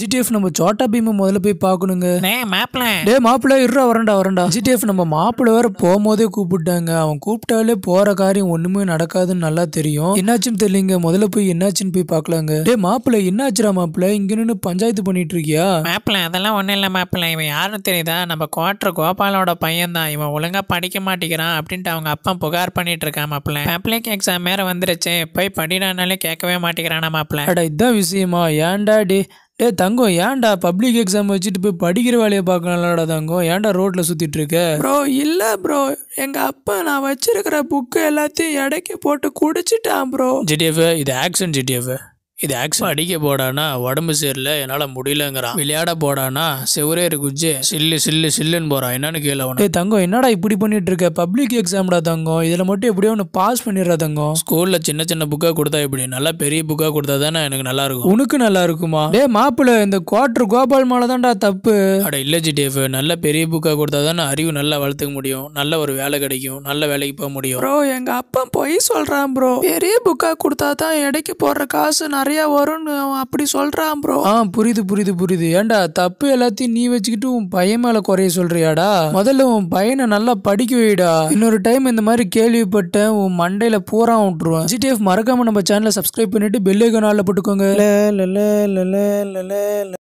ஜிடிஎஃப் நம்ம சோட்டா பீம் முதல்ல போய் பார்க்கணுங்க மாப்பிள டே மாப்பிள இருடா வரண்டா வரண்டா ஜிடிஎஃப் நம்ம மாப்பிள வேற போகும்போதே கூப்பிட்டாங்க அவன் கூப்பிட்டாலே போற காரியம் ஒண்ணுமே நடக்காதுன்னு நல்லா தெரியும் என்னாச்சுன்னு தெரியலங்க முதல்ல போய் என்னாச்சுன்னு போய் பார்க்கலாங்க டே மாப்பிள என்னாச்சுடா மாப்பிள இங்க நின்று பஞ்சாயத்து பண்ணிட்டு இருக்கியா மாப்பிள அதெல்லாம் ஒண்ணு இல்ல மாப்பிள இவன் யாருன்னு தெரியுதா நம்ம குவாட்டர் கோபாலோட பையன் தான் இவன் ஒழுங்கா படிக்க மாட்டேங்கிறான் அப்படின்ட்டு அவங்க அப்பா புகார் பண்ணிட்டு இருக்கான் மாப்பிள பப்ளிக் எக்ஸாம் வேற வந்துருச்சு போய் படினானாலே கேட்கவே மாட்டேங்கிறானா மாப்பிள இதான் விஷயமா ஏன்டா டே ஏ தங்கம் ஏன்டா பப்ளிக் எக்ஸாம் வச்சுட்டு போய் படிக்கிற வேலையை பார்க்கலாம்லடா தங்கம் ஏன்டா ரோட்டில் சுற்றிட்டு இருக்க ப்ரோ இல்லை ப்ரோ எங்கள் அப்பா நான் வச்சிருக்கிற புக்கு எல்லாத்தையும் இடைக்கு போட்டு குடிச்சிட்டான் ப்ரோ ஜிடிஎஃப் இது ஆக்ஷன் ஜிடிஎஃப் இது ஆக்சுவல் அடிக்க போடானா உடம்பு சரியில்லை என்னால் முடியலங்கிறான் விளையாட போடானா செவரே குஜ்ஜு சில்லு சில்லு சில்லுன்னு போகிறான் என்னன்னு கேளவன தங்கம் என்னடா இப்படி பண்ணிட்டு இருக்க பப்ளிக் எக்ஸாம்டா தங்கம் இதில் மட்டும் எப்படியோ ஒன்று பாஸ் பண்ணிடுற தங்கம் ஸ்கூலில் சின்ன சின்ன புக்காக கொடுத்தா இப்படி நல்லா பெரிய புக்காக கொடுத்தா தானே எனக்கு நல்லா இருக்கும் உனக்கு நல்லா இருக்குமா டே மாப்பிள்ள இந்த குவார்டர் கோபால் மேலே தான்டா தப்பு அட இல்லை ஜிடிஎஃப் நல்ல பெரிய புக்காக கொடுத்தா தானே அறிவு நல்லா வளர்த்துக்க முடியும் நல்ல ஒரு வேலை கிடைக்கும் நல்ல வேலைக்கு போக முடியும் ப்ரோ எங்கள் அப்பா போய் சொல்கிறான் ப்ரோ பெரிய புக்காக கொடுத்தா தான் இடைக்கு போடுற காசு நிறைய நிறையா வரும்னு அவன் அப்படி சொல்கிறான் ப்ரோ ஆ புரியுது புரியுது புரியுது ஏண்டா தப்பு எல்லாத்தையும் நீ வச்சுக்கிட்டு உன் பையன் மேலே குறைய சொல்கிறியாடா முதல்ல உன் பையனை நல்லா படிக்க வைடா இன்னொரு டைம் இந்த மாதிரி கேள்விப்பட்டேன் உன் மண்டையில் பூரா விட்டுருவான் ஜிடிஎஃப் மறக்காமல் நம்ம சேனலை சப்ஸ்கிரைப் பண்ணிட்டு பெல் ஐக்கன் போட்டுக்கோங்க